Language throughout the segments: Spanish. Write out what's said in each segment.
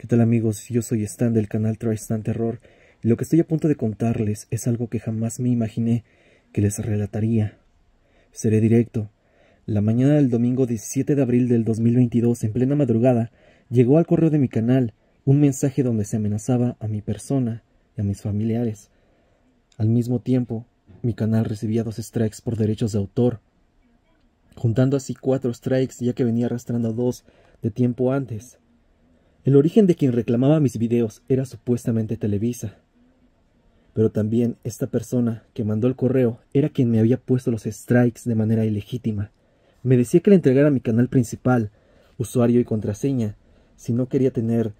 ¿Qué tal amigos? Yo soy Stan del canal Tristan Terror y lo que estoy a punto de contarles es algo que jamás me imaginé que les relataría. Seré directo. La mañana del domingo 17 de abril del 2022, en plena madrugada, llegó al correo de mi canal un mensaje donde se amenazaba a mi persona y a mis familiares. Al mismo tiempo, mi canal recibía dos strikes por derechos de autor, juntando así cuatro strikes ya que venía arrastrando dos de tiempo antes. El origen de quien reclamaba mis videos era supuestamente Televisa. Pero también esta persona que mandó el correo era quien me había puesto los strikes de manera ilegítima. Me decía que le entregara mi canal principal, usuario y contraseña, si no quería tener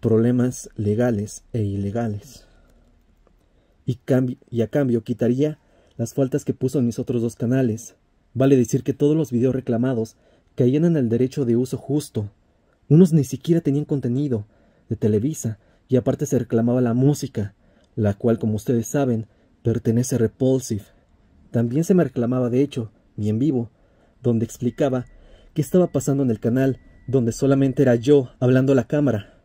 problemas legales e ilegales. Y, y, a cambio quitaría las faltas que puso en mis otros dos canales. Vale decir que todos los videos reclamados caían en el derecho de uso justo unos ni siquiera tenían contenido de Televisa y aparte se reclamaba la música, la cual, como ustedes saben, pertenece a Repulsive. También se me reclamaba, de hecho, mi en vivo, donde explicaba qué estaba pasando en el canal, donde solamente era yo hablando a la cámara.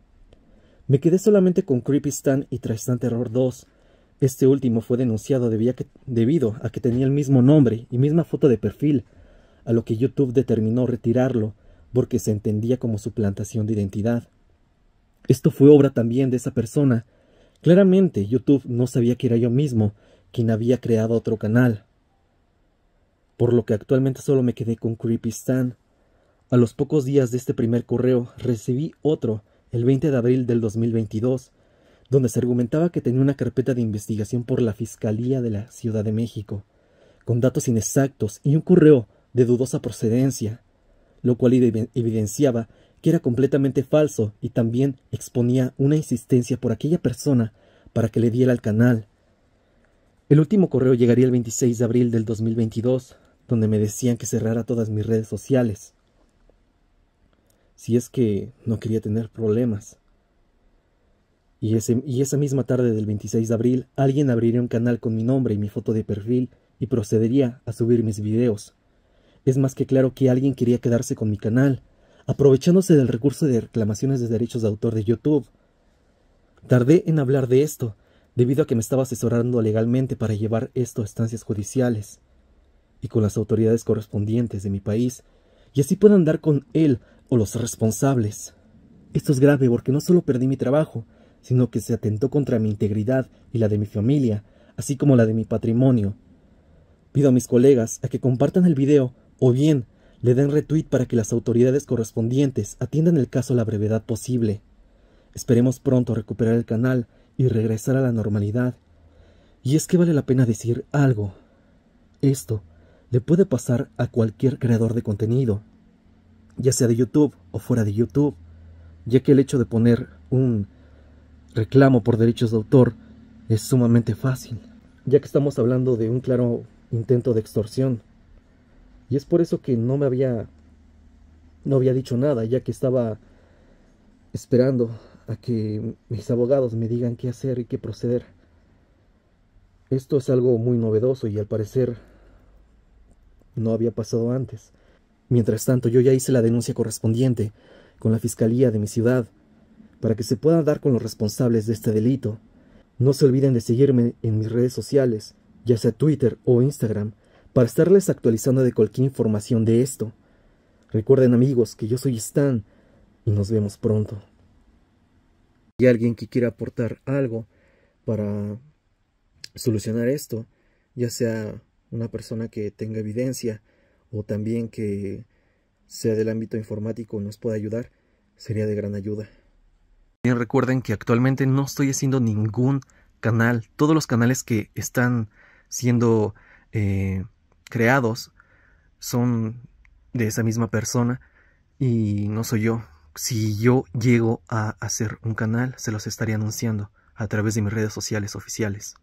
Me quedé solamente con Creepy Stan y Tristan Terror 2. Este último fue denunciado debido a que tenía el mismo nombre y misma foto de perfil, a lo que YouTube determinó retirarlo porque se entendía como su plantación de identidad. Esto fue obra también de esa persona. Claramente YouTube no sabía que era yo mismo quien había creado otro canal. Por lo que actualmente solo me quedé con Creepy Stan. A los pocos días de este primer correo recibí otro, el 20 de abril del 2022, donde se argumentaba que tenía una carpeta de investigación por la Fiscalía de la Ciudad de México, con datos inexactos y un correo de dudosa procedencia lo cual evidenciaba que era completamente falso y también exponía una insistencia por aquella persona para que le diera el canal. El último correo llegaría el 26 de abril del 2022, donde me decían que cerrara todas mis redes sociales. Si es que no quería tener problemas. Y, y esa misma tarde del 26 de abril, alguien abriría un canal con mi nombre y mi foto de perfil y procedería a subir mis videos. Es más que claro que alguien quería quedarse con mi canal, aprovechándose del recurso de reclamaciones de derechos de autor de YouTube. Tardé en hablar de esto, debido a que me estaba asesorando legalmente para llevar esto a estancias judiciales y con las autoridades correspondientes de mi país, y así puedan andar con él o los responsables. Esto es grave porque no solo perdí mi trabajo, sino que se atentó contra mi integridad y la de mi familia, así como la de mi patrimonio. Pido a mis colegas a que compartan el video o bien le den retweet para que las autoridades correspondientes atiendan el caso a la brevedad posible. Esperemos pronto recuperar el canal y regresar a la normalidad. Y es que vale la pena decir algo. Esto le puede pasar a cualquier creador de contenido, ya sea de YouTube o fuera de YouTube, ya que el hecho de poner un reclamo por derechos de autor es sumamente fácil, ya que estamos hablando de un claro intento de extorsión. Y es por eso que no me había no había dicho nada, ya que estaba esperando a que mis abogados me digan qué hacer y qué proceder. Esto es algo muy novedoso y al parecer no había pasado antes. Mientras tanto, yo ya hice la denuncia correspondiente con la Fiscalía de mi ciudad para que se puedan dar con los responsables de este delito. No se olviden de seguirme en mis redes sociales, ya sea Twitter o Instagram, para estarles actualizando de cualquier información de esto. Recuerden amigos que yo soy Stan y nos vemos pronto. Y alguien que quiera aportar algo para solucionar esto, ya sea una persona que tenga evidencia o también que sea del ámbito informático nos pueda ayudar, sería de gran ayuda. Bien, recuerden que actualmente no estoy haciendo ningún canal. Todos los canales que están siendo eh, creados son de esa misma persona y no soy yo. Si yo llego a hacer un canal, se los estaré anunciando a través de mis redes sociales oficiales.